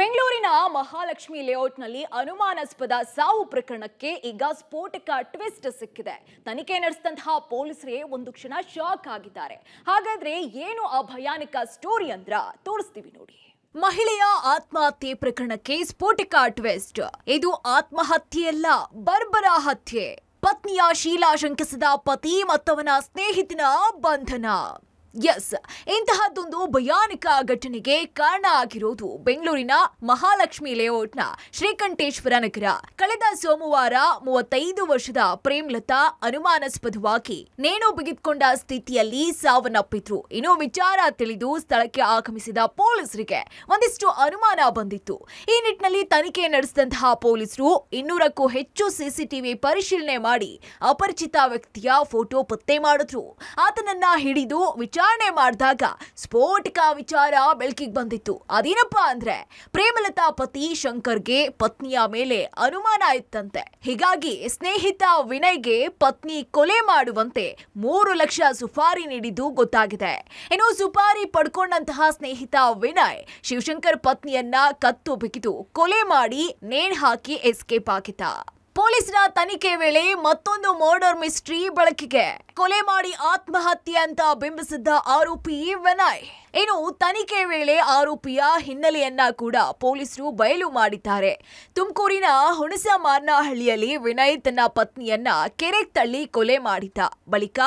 ಬೆಂಗಳೂರಿನ ಮಹಾಲಕ್ಷ್ಮಿ ಲೇಔಟ್ನಲ್ಲಿ ಅನುಮಾನಾಸ್ಪದ ಸಾವು ಪ್ರಕರಣಕ್ಕೆ ಈಗ ಸ್ಫೋಟಕ ಟ್ವಿಸ್ಟ್ ಸಿಕ್ಕಿದೆ ತನಿಖೆ ನಡೆಸಿದಂತಹ ಪೊಲೀಸರೇ ಒಂದು ಕ್ಷಣ ಶಾಕ್ ಆಗಿದ್ದಾರೆ ಹಾಗಾದ್ರೆ ಏನು ಆ ಭಯಾನಕ ಸ್ಟೋರಿ ಅಂದ್ರ ತೋರಿಸ್ತೀವಿ ನೋಡಿ ಮಹಿಳೆಯ ಆತ್ಮಹತ್ಯೆ ಪ್ರಕರಣಕ್ಕೆ ಸ್ಫೋಟಕ ಟ್ವಿಸ್ಟ್ ಇದು ಆತ್ಮಹತ್ಯೆಯಲ್ಲ ಬರ್ಬರ ಹತ್ಯೆ ಪತ್ನಿಯ ಶೀಲಾ ಶಂಕಿಸಿದ ಪತಿ ಮತ್ತವನ ಸ್ನೇಹಿತನ ಬಂಧನ ಎಸ್ ಇಂತಹದ್ದೊಂದು ಭಯಾನಕ ಘಟನೆಗೆ ಕಾರಣ ಆಗಿರುವುದು ಬೆಂಗಳೂರಿನ ಮಹಾಲಕ್ಷ್ಮಿ ಲೇಔಟ್ನ ಶ್ರೀಕಂಠೇಶ್ವರ ನಗರ ಕಳೆದ ಸೋಮವಾರ ಮೂವತ್ತೈದು ವರ್ಷದ ಪ್ರೇಮ್ಲತಾ ಅನುಮಾನಾಸ್ಪದವಾಗಿ ನೇಣು ಬಿಗಿದುಕೊಂಡ ಸ್ಥಿತಿಯಲ್ಲಿ ಸಾವನ್ನಪ್ಪಿದ್ರು ಇನ್ನು ವಿಚಾರ ತಿಳಿದು ಸ್ಥಳಕ್ಕೆ ಆಗಮಿಸಿದ ಪೊಲೀಸರಿಗೆ ಒಂದಿಷ್ಟು ಅನುಮಾನ ಬಂದಿತ್ತು ಈ ನಿಟ್ಟಿನಲ್ಲಿ ತನಿಖೆ ನಡೆಸಿದಂತಹ ಪೊಲೀಸರು ಇನ್ನೂರಕ್ಕೂ ಹೆಚ್ಚು ಸಿಸಿಟಿವಿ ಪರಿಶೀಲನೆ ಮಾಡಿ ಅಪರಿಚಿತ ವ್ಯಕ್ತಿಯ ಫೋಟೋ ಪತ್ತೆ ಮಾಡಿದ್ರು ಆತನನ್ನ ಹಿಡಿದು ವಿಚಾರ ವಿಚಾರಣೆ ಮಾಡಿದಾಗ ಸ್ಫೋಟಿಕ ವಿಚಾರ ಬೆಳಕಿಗೆ ಬಂದಿತ್ತು ಅದೇನಪ್ಪ ಅಂದ್ರೆ ಪ್ರೇಮಲತಾ ಪತಿ ಶಂಕರ್ಗೆ ಪತ್ನಿಯ ಮೇಲೆ ಅನುಮಾನ ಇತ್ತಂತೆ ಹೀಗಾಗಿ ಸ್ನೇಹಿತ ವಿನಯ್ಗೆ ಪತ್ನಿ ಕೊಲೆ ಮಾಡುವಂತೆ ಮೂರು ಲಕ್ಷ ಸುಪಾರಿ ನೀಡಿದ್ದು ಗೊತ್ತಾಗಿದೆ ಇನ್ನು ಸುಪಾರಿ ಪಡ್ಕೊಂಡಂತಹ ಸ್ನೇಹಿತ ವಿನಯ್ ಶಿವಶಂಕರ್ ಪತ್ನಿಯನ್ನ ಕತ್ತು ಬಿಗಿದು ಕೊಲೆ ಮಾಡಿ ನೇಣ್ ಹಾಕಿ ಎಸ್ಕೇಪ್ ಆಗಿದ್ದ ಪೊಲೀಸರ ತನಿಖೆ ವೇಳೆ ಮತ್ತೊಂದು ಮರ್ಡರ್ ಮಿಸ್ಟ್ರಿ ಬಳಕೆಗೆ ಕೊಲೆ ಮಾಡಿ ಆತ್ಮಹತ್ಯೆ ಅಂತ ಬಿಂಬಿಸಿದ್ದ ಆರೋಪಿ ವಿನಯ್ ಇನ್ನು ತನಿಖೆ ವೇಳೆ ಆರೋಪಿಯ ಹಿನ್ನೆಲೆಯನ್ನ ಕೂಡ ಪೊಲೀಸರು ಬಯಲು ಮಾಡಿದ್ದಾರೆ ತುಮಕೂರಿನ ಹುಣಸಮಾರ್ನಹಳ್ಳಿಯಲ್ಲಿ ವಿನಯ್ ತನ್ನ ಪತ್ನಿಯನ್ನ ಕೆರೆ ತಳ್ಳಿ ಕೊಲೆ ಮಾಡಿದ್ದ ಬಳಿಕ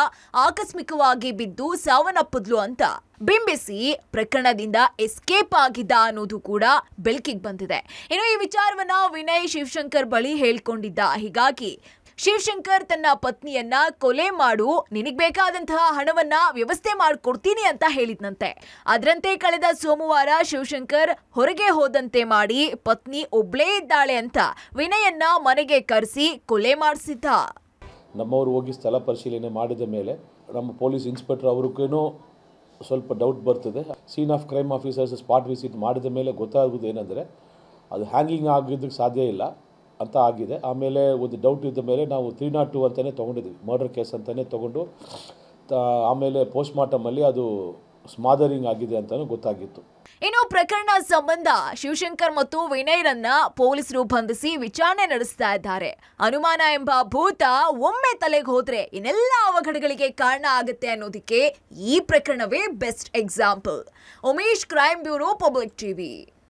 ಆಕಸ್ಮಿಕವಾಗಿ ಬಿದ್ದು ಸಾವನ್ನಪ್ಪಿದ್ಲು ಅಂತ ಬಿಂಬಿಸಿ ಪ್ರಕರಣದಿಂದ ಎಸ್ಕೇಪ್ ಆಗಿದ್ದ ಅನ್ನೋದು ಕೂಡ ಬೆಳಕಿಗೆ ಬಂದಿದೆ ಇನ್ನು ಈ ವಿಚಾರವನ್ನ ವಿನಯ್ ಶಿವಶಂಕರ್ ಬಳಿ ಹೇಳ್ಕೊಂಡಿದ್ದ ಹೀಗಾಗಿ ಶಿವಶಂಕರ್ ತನ್ನ ಪತ್ನಿಯನ್ನ ಕೊಲೆ ಮಾಡು ನಿನಗೆ ಬೇಕಾದಂತಹ ಹಣವನ್ನ ವ್ಯವಸ್ಥೆ ಮಾಡಿಕೊಡ್ತೀನಿ ಅಂತ ಹೇಳಿದ್ನಂತೆ ಅದರಂತೆ ಕಳೆದ ಸೋಮವಾರ ಶಿವಶಂಕರ್ ಹೊರಗೆ ಹೋದಂತೆ ಮಾಡಿ ಪತ್ನಿ ಒಬ್ಳೇ ಇದ್ದಾಳೆ ಅಂತ ವಿನಯನ್ನ ಮನೆಗೆ ಕರೆಸಿ ಕೊಲೆ ಮಾಡಿಸಿದ್ದ ನಮ್ಮವರು ಹೋಗಿ ಸ್ಥಳ ಪರಿಶೀಲನೆ ಮಾಡಿದ ಮೇಲೆ ನಮ್ಮ ಪೊಲೀಸ್ ಇನ್ಸ್ಪೆಕ್ಟರ್ ಅವ್ರಿಗೇನು ಸ್ವಲ್ಪ ಡೌಟ್ ಬರ್ತದೆ scene of crime officers spot visit ಮಾಡಿದ ಮೇಲೆ ಗೊತ್ತಾಗೋದು ಏನಂದರೆ ಅದು ಹ್ಯಾಂಗಿಂಗ್ ಆಗಿದ್ದಕ್ಕೆ ಸಾಧ್ಯ ಇಲ್ಲ ಅಂತ ಆಗಿದೆ ಆಮೇಲೆ ಒಂದು ಡೌಟ್ ಇದ್ದ ಮೇಲೆ ನಾವು ತ್ರೀ ನಾಟ್ ಟು ಅಂತಲೇ ತೊಗೊಂಡಿದ್ವಿ ಮರ್ಡರ್ ಕೇಸ್ ಅಂತಲೇ ತೊಗೊಂಡು ತ ಆಮೇಲೆ ಪೋಸ್ಟ್ ಮಾರ್ಟಮಲ್ಲಿ ಅದು ಸ್ಮಾದರಿಂಗ್ ಆಗಿದೆ ಅಂತಲೂ ಗೊತ್ತಾಗಿತ್ತು ಇನ್ನು ಪ್ರಕರಣ ಸಂಬಂಧ ಶಿವಶಂಕರ್ ಮತ್ತು ರನ್ನ ಪೊಲೀಸರು ಬಂಧಿಸಿ ವಿಚಾರಣೆ ನಡೆಸ್ತಾ ಇದ್ದಾರೆ ಅನುಮಾನ ಎಂಬ ಭೂತ ಒಮ್ಮೆ ತಲೆಗೆ ಹೋದ್ರೆ ಇನ್ನೆಲ್ಲ ಅವಘಡಗಳಿಗೆ ಕಾರಣ ಆಗುತ್ತೆ ಅನ್ನೋದಕ್ಕೆ ಈ ಪ್ರಕರಣವೇ best example Umesh crime bureau public TV